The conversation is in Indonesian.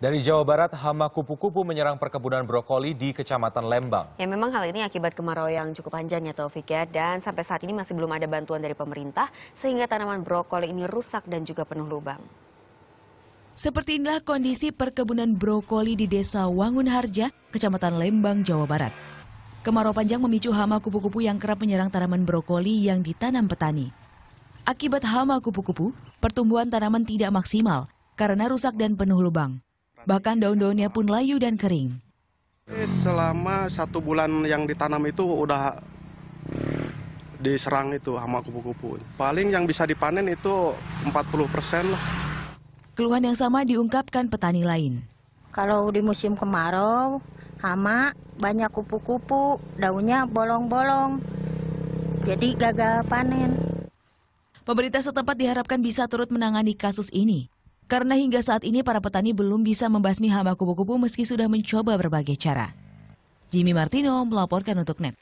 Dari Jawa Barat, hama kupu-kupu menyerang perkebunan brokoli di Kecamatan Lembang. Ya memang hal ini akibat kemarau yang cukup panjang ya Taufik ya. Dan sampai saat ini masih belum ada bantuan dari pemerintah sehingga tanaman brokoli ini rusak dan juga penuh lubang. Seperti inilah kondisi perkebunan brokoli di Desa Wangun Harja, Kecamatan Lembang, Jawa Barat. Kemarau panjang memicu hama kupu-kupu yang kerap menyerang tanaman brokoli yang ditanam petani. Akibat hama kupu-kupu, pertumbuhan tanaman tidak maksimal karena rusak dan penuh lubang. Bahkan daun-daunnya pun layu dan kering. Selama satu bulan yang ditanam itu udah diserang itu hama kupu-kupu. Paling yang bisa dipanen itu 40 persen lah. Keluhan yang sama diungkapkan petani lain. Kalau di musim kemarau, hama, banyak kupu-kupu, daunnya bolong-bolong. Jadi gagal panen. Pemerintah setempat diharapkan bisa turut menangani kasus ini. Karena hingga saat ini para petani belum bisa membasmi hama kupu-kupu meski sudah mencoba berbagai cara. Jimmy Martino melaporkan untuk NET.